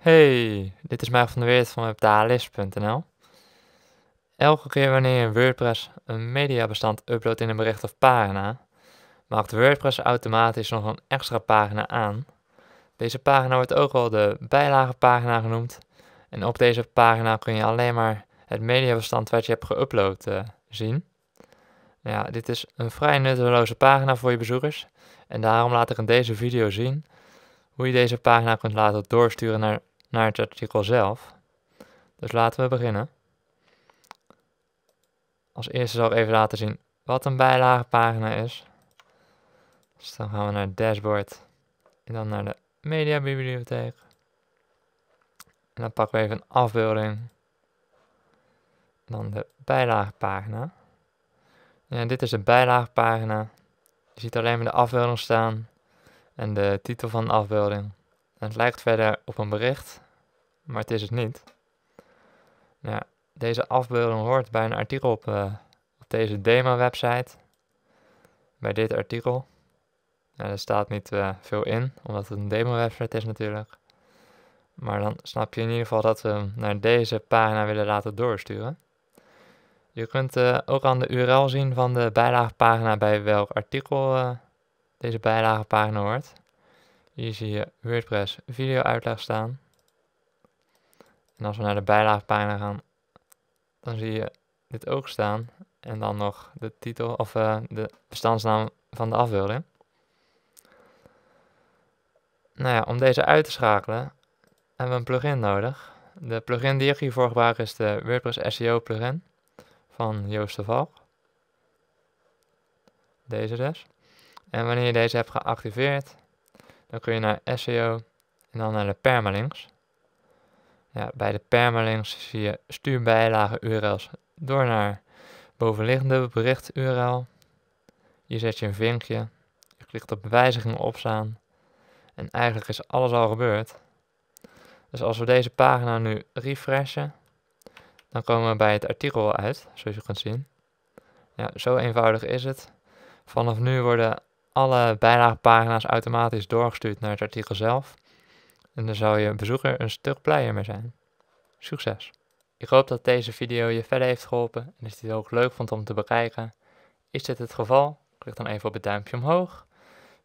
Hey, dit is Maag van de Weert van webtalis.nl. Elke keer wanneer je WordPress een mediabestand uploadt in een bericht of pagina, maakt WordPress automatisch nog een extra pagina aan. Deze pagina wordt ook wel de bijlagepagina genoemd. En op deze pagina kun je alleen maar het mediabestand wat je hebt geüpload eh, zien. Ja, dit is een vrij nutteloze pagina voor je bezoekers. En daarom laat ik in deze video zien hoe je deze pagina kunt laten doorsturen naar naar het artikel zelf. Dus laten we beginnen. Als eerste zal ik even laten zien wat een bijlagepagina is. Dus dan gaan we naar het dashboard. En dan naar de mediabibliotheek. En dan pakken we even een afbeelding. dan de bijlagepagina. Ja, dit is de bijlagepagina. Je ziet alleen maar de afbeelding staan. En de titel van de afbeelding. Het lijkt verder op een bericht, maar het is het niet. Nou, deze afbeelding hoort bij een artikel op, eh, op deze demo website Bij dit artikel. Nou, er staat niet eh, veel in, omdat het een demo-website is natuurlijk. Maar dan snap je in ieder geval dat we hem naar deze pagina willen laten doorsturen. Je kunt eh, ook aan de URL zien van de bijlagepagina bij welk artikel deze bijlagepagina hoort. Hier zie je WordPress video uitleg staan. En als we naar de bijlagepagina gaan, dan zie je dit ook staan. En dan nog de titel of eh, de bestandsnaam van de afbeelding. Nou ja, om deze uit te schakelen hebben we een plugin nodig. De plugin die ik hiervoor gebruik is de WordPress SEO plugin van Joost de Valk. Deze dus. En wanneer je deze hebt geactiveerd, dan kun je naar SEO en dan naar de permalinks. Ja, bij de permalinks zie je stuur bijlagen URL's door naar bovenliggende bericht URL. Je zet je een vinkje. Je klikt op wijzigingen opslaan. En eigenlijk is alles al gebeurd. Dus als we deze pagina nu refreshen, dan komen we bij het artikel uit, zoals je kunt zien. Ja, zo eenvoudig is het. Vanaf nu worden alle bijlagepagina's automatisch doorgestuurd naar het artikel zelf. En dan zou je bezoeker een stuk blijer mee zijn. Succes! Ik hoop dat deze video je verder heeft geholpen en dat je het ook leuk vond om te bekijken. Is dit het geval? Klik dan even op het duimpje omhoog.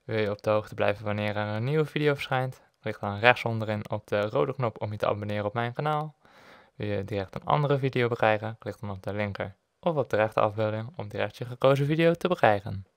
Wil je op de hoogte blijven wanneer er een nieuwe video verschijnt? Klik dan rechts onderin op de rode knop om je te abonneren op mijn kanaal. Wil je direct een andere video bekijken? Klik dan op de linker of op de rechterafbeelding om direct je gekozen video te bekijken.